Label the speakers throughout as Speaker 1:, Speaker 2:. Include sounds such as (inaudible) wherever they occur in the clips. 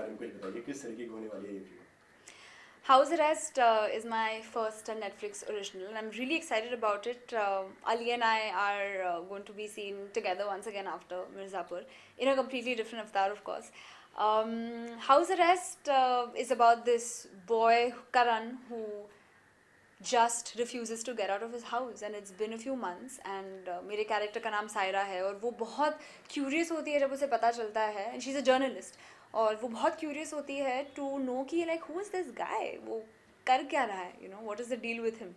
Speaker 1: बारे में कुछ बताइए किस तरीके की होने वाली है ये film
Speaker 2: House Arrest uh, is my first uh, Netflix original, and I'm really excited about it. Uh, Ali and I are going to be seen together once again after Mirzapur, in a completely different avatar, of course. Um, House Arrest is about this boy, Karan, who just refuses to get out of his house and it's been a few months and uh, मेरे character का नाम Saira, है और वो बहुत curious होती है जब उसे पता चलता है एंड शी इज़ अ और वो बहुत क्यूरियस होती है टू नो कि like who is this guy वो कर क्या रहा है you know what is the deal with him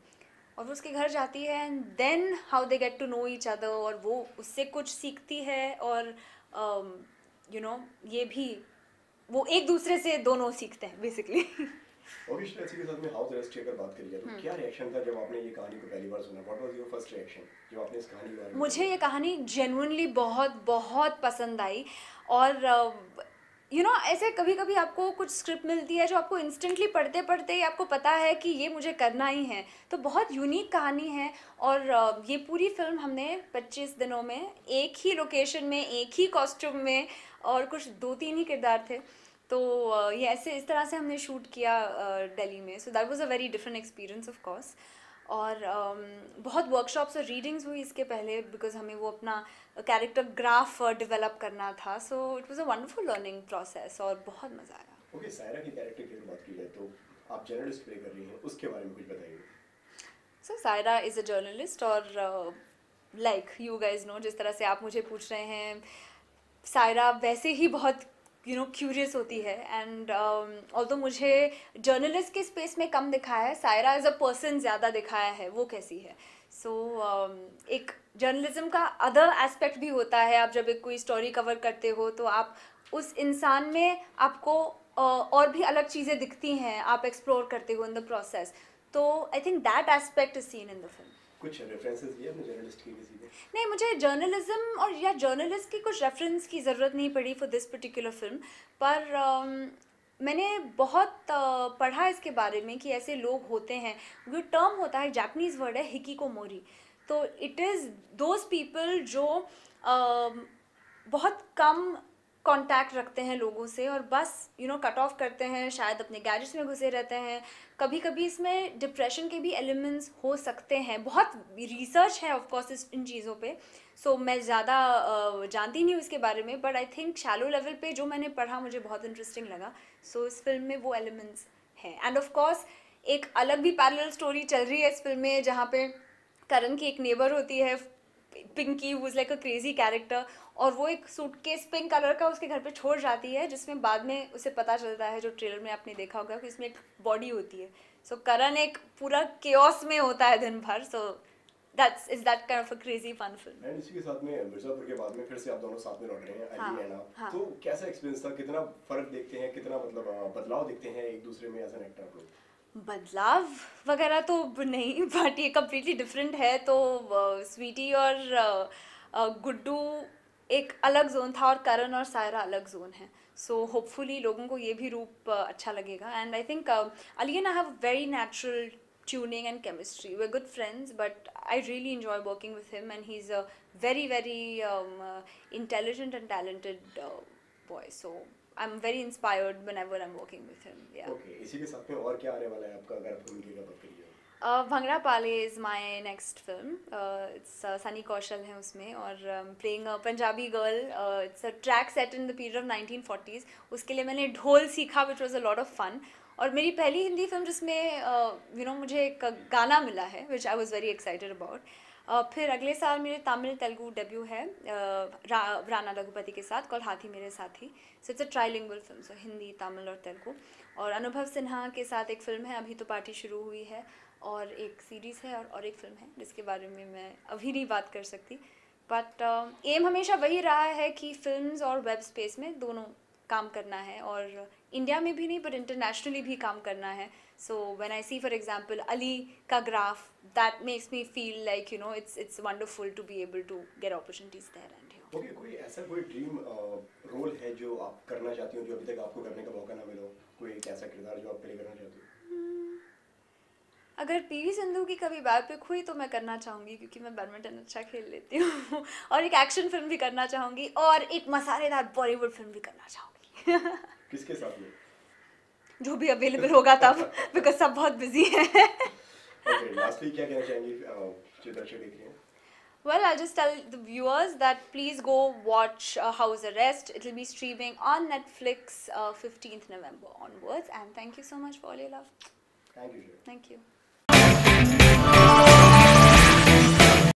Speaker 2: और वो उसके घर जाती है and then how they get to know each other और वो उससे कुछ सीखती है और यू um, नो ये भी वो एक दूसरे से दोनों सीखते हैं बेसिकली
Speaker 1: और इस के साथ में बात करी hmm. क्या रिएक्शन था जब आपने ये कहानी को पहली बार सुना what was your first reaction आपने इस कहानी मुझे
Speaker 2: ये कहानी जेन्युइनली बहुत बहुत पसंद आई और um, यू नो ऐसे कभी कभी आपको कुछ स्क्रिप्ट मिलती है जो आपको इंस्टेंटली पढ़ते पढ़ते ही आपको पता है कि ये मुझे करना ही है तो बहुत यूनिक कहानी है और ये पूरी फिल्म हमने 25 दिनों में एक ही लोकेशन में एक ही कॉस्ट्यूम में और कुछ दो तीन ही किरदार थे तो ये ऐसे इस तरह से हमने शूट किया दिल्ली में so that was a very different experience of course और um, बहुत वर्कशॉप्स और रीडिंग्स हुई इसके पहले बिकॉज हमें वो अपना कैरेक्टर ग्राफ डेवलप करना था so it was a wonderful learning process और बहुत मज़ा
Speaker 1: आया ओके सायरा के कैरेक्टर की बात की जाए तो आप जर्नलिस्ट प्ले कर रही हैं उसके बारे में कुछ बताइए
Speaker 2: so Saira is a journalist और लाइक यू गाइज नो जिस तरह से आप मुझे पूछ रहे हैं सायरा वैसे ही बहुत यू नो क्यूरियस होती है एंड ऑल दो मुझे जर्नलिस्ट के स्पेस में कम दिखाया है सायरा एज अ पर्सन ज़्यादा दिखाया है वो कैसी है सो so, um, एक जर्नलिज्म का अदर एस्पेक्ट भी होता है आप जब एक कोई स्टोरी कवर करते हो तो आप उस इंसान में आपको uh, और भी अलग चीज़ें दिखती हैं आप एक्सप्लोर करते हो इन द प्रोसेस तो I think that aspect is seen in the film
Speaker 1: कुछ रेफरेंसेस दिए अपने जर्नलिस्ट की किसी ने
Speaker 2: नहीं मुझे जर्नलिज्म और या जर्नलिस्ट की कुछ रेफरेंस की ज़रूरत नहीं पड़ी फॉर दिस पर्टिकुलर फिल्म पर um, मैंने बहुत uh, पढ़ा इसके बारे में कि ऐसे लोग होते हैं जो टर्म होता है जापनीज़ वर्ड है हिकी को मोरी तो इट इज़ दोज पीपल जो um, बहुत कम कांटेक्ट रखते हैं लोगों से और बस यू नो कट ऑफ करते हैं शायद अपने गैजेट्स में घुसे रहते हैं कभी कभी इसमें डिप्रेशन के भी एलिमेंट्स हो सकते हैं बहुत रिसर्च है ऑफकोर्स इस इन चीज़ों पे सो so, मैं ज़्यादा जानती नहीं हूँ इसके बारे में but I think shallow level पे जो मैंने पढ़ा मुझे बहुत इंटरेस्टिंग लगा सो so, इस फिल्म में वो एलिमेंट्स हैं एंड ऑफकोर्स एक अलग भी पैरल स्टोरी चल रही है इस फिल्म में जहाँ पे करण की एक नेबर होती है पिंकी वो लाइक अ क्रेजी कैरेक्टर और वो एक सूटकेस पिंक कलर का उसके घर पे छोड़ जाती है जिसमें बाद में उसे पता चलता है जो ट्रेलर में आपने देखा होगा कि इसमें एक बॉडी होती है सो so, करण एक पूरा केओस में होता है दिन भर so that's is that kind of a crazy fun film
Speaker 1: and इसी के साथ में मिर्जापुर के बाद में फिर से आप दोनों साथ में लौट रहे हैं अली हाँ, एना हाँ. तो कैसा एक्सपीरियंस था कितना फर्क देखते हैं कितना मतलब बदलाव देखते हैं एक दूसरे में एज एन एक्टर
Speaker 2: बदलाव वगैरह तो नहीं बट ये कम्प्लीटली डिफरेंट है तो स्वीटी और गुड्डू एक अलग जोन था और करण और सायरा अलग जोन है सो so, होपफुली लोगों को ये भी रूप अच्छा लगेगा and I think Ali and I have very natural tuning and chemistry we good friends but I really enjoy working with him and he is a very very intelligent and talented boy so I am very inspired whenever I am working with him या
Speaker 1: okay इसी के साथ में और क्या आने वाला है आपका अगर फिल्म की बात करें
Speaker 2: Bhangra Paale is my next film it's Sunny Kaushal है उसमें और playing Punjabi girl it's a track set in the period of nineteen forties उसके लिए मैंने ढोल सीखा which was a lot of fun और मेरी पहली हिंदी फिल्म जिसमें यू नो मुझे एक गाना मिला है which I was very excited about फिर अगले साल मेरे तमिल तेलुगु डेब्यू है रा, राना लघुपति के साथ कल Haathi Mere Saathi so it's a trilingual film so Hindi Tamil और तेलुगु और अनुभव सिन्हा के साथ एक फ़िल्म है अभी तो पार्टी शुरू हुई है और एक सीरीज़ है और, और एक फ़िल्म है जिसके बारे में मैं अभी नहीं बात कर सकती बट एम हमेशा वही रहा है कि फिल्म और वेब स्पेस में दोनों काम करना है और इंडिया में भी नहीं पर इंटरनेशनली भी काम करना है so when I see for example Ali का graph that makes me feel like you know it's it's wonderful to be able to get opportunities there and
Speaker 1: okay okay, कोई ऐसा कोई ड्रीम रोल है जो आप करना चाहती हो जो अभी तक आपको करने का मौका ना मिला कोई एक ऐसा किरदार जो आप प्ले करना चाहती हो hmm.
Speaker 2: अगर पीवी सिंधु की कभी बायोपिक हुई तो मैं करना चाहूँगी क्योंकि मैं बैडमिंटन अच्छा खेल लेती हूँ (laughs) और एक एक्शन फिल्म भी करना चाहूँगी और एक मसालेदार बॉलीवुड फिल्म भी करना चाहूँगी किसके साथ में जो भी अवेलेबल होगा तब बिकॉज सब बहुत बिजी हैं
Speaker 1: लास्टली क्या कहना चाहेंगे जो दर्शक देख रहे हैं
Speaker 2: Well, I'll just tell the viewers that please go watch uh, House Arrest. It will be streaming on Netflix uh, 15th November onwards. And thank you so much for all your love. Thank you. Thank you.